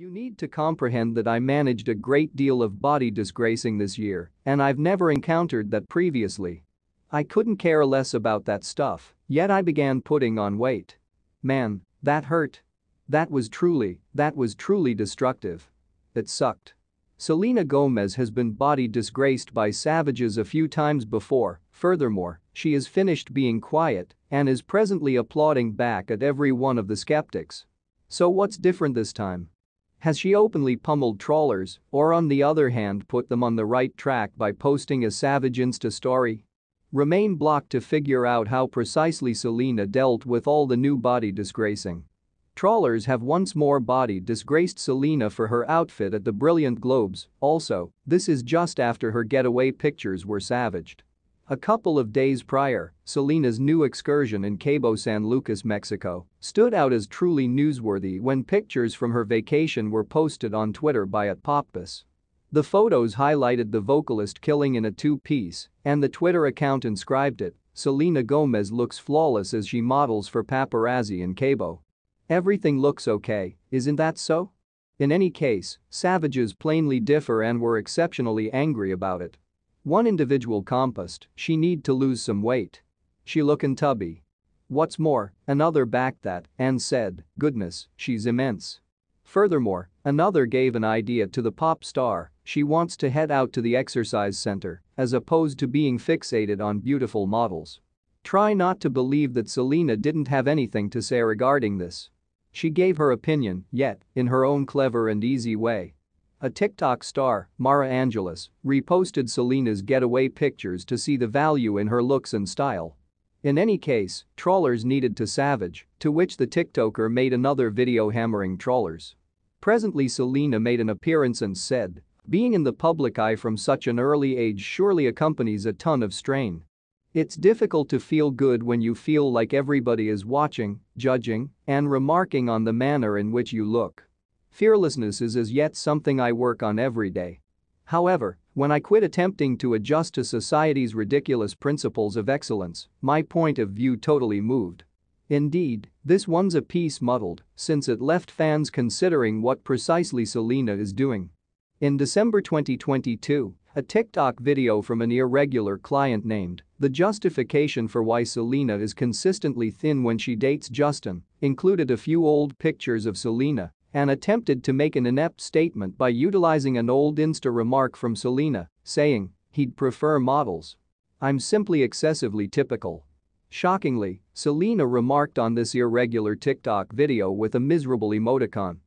You need to comprehend that I managed a great deal of body disgracing this year, and I've never encountered that previously. I couldn't care less about that stuff, yet I began putting on weight. Man, that hurt. That was truly, that was truly destructive. It sucked. Selena Gomez has been body disgraced by savages a few times before, furthermore, she has finished being quiet and is presently applauding back at every one of the skeptics. So what's different this time? Has she openly pummeled trawlers or on the other hand put them on the right track by posting a savage Insta story? Remain blocked to figure out how precisely Selena dealt with all the new body disgracing. Trawlers have once more body disgraced Selena for her outfit at the Brilliant Globes, also, this is just after her getaway pictures were savaged. A couple of days prior, Selena's new excursion in Cabo San Lucas, Mexico, stood out as truly newsworthy when pictures from her vacation were posted on Twitter by at Popbus. The photos highlighted the vocalist killing in a two-piece, and the Twitter account inscribed it, Selena Gomez looks flawless as she models for paparazzi in Cabo. Everything looks okay, isn't that so? In any case, savages plainly differ and were exceptionally angry about it. One individual compassed, she need to lose some weight. She lookin' tubby. What's more, another backed that and said, goodness, she's immense. Furthermore, another gave an idea to the pop star, she wants to head out to the exercise center as opposed to being fixated on beautiful models. Try not to believe that Selena didn't have anything to say regarding this. She gave her opinion, yet, in her own clever and easy way. A TikTok star, Mara Angelus, reposted Selena's getaway pictures to see the value in her looks and style. In any case, trawlers needed to savage, to which the TikToker made another video hammering trawlers. Presently Selena made an appearance and said, being in the public eye from such an early age surely accompanies a ton of strain. It's difficult to feel good when you feel like everybody is watching, judging, and remarking on the manner in which you look. Fearlessness is as yet something I work on every day. However, when I quit attempting to adjust to society's ridiculous principles of excellence, my point of view totally moved. Indeed, this one's a piece muddled, since it left fans considering what precisely Selena is doing. In December 2022, a TikTok video from an irregular client named The Justification for Why Selena is Consistently Thin When She Dates Justin included a few old pictures of Selena and attempted to make an inept statement by utilizing an old Insta remark from Selena, saying, he'd prefer models. I'm simply excessively typical. Shockingly, Selena remarked on this irregular TikTok video with a miserable emoticon.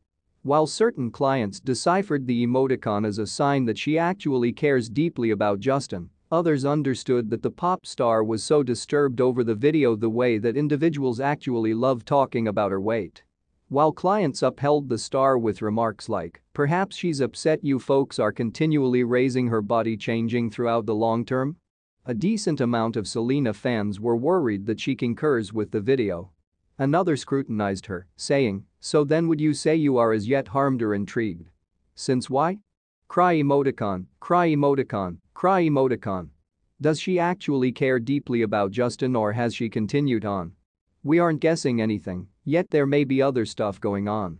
While certain clients deciphered the emoticon as a sign that she actually cares deeply about Justin, others understood that the pop star was so disturbed over the video the way that individuals actually love talking about her weight. While clients upheld the star with remarks like, perhaps she's upset you folks are continually raising her body changing throughout the long term? A decent amount of Selena fans were worried that she concurs with the video. Another scrutinized her, saying, so then would you say you are as yet harmed or intrigued? Since why? Cry emoticon, cry emoticon, cry emoticon. Does she actually care deeply about Justin or has she continued on? We aren't guessing anything. Yet there may be other stuff going on.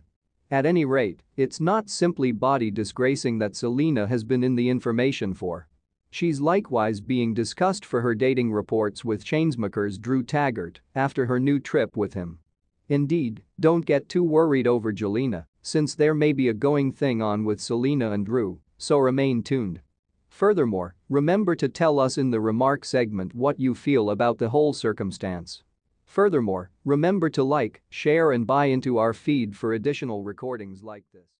At any rate, it's not simply body disgracing that Selena has been in the information for. She's likewise being discussed for her dating reports with chainsmokers Drew Taggart after her new trip with him. Indeed, don't get too worried over Jelena, since there may be a going thing on with Selena and Drew, so remain tuned. Furthermore, remember to tell us in the remark segment what you feel about the whole circumstance. Furthermore, remember to like, share and buy into our feed for additional recordings like this.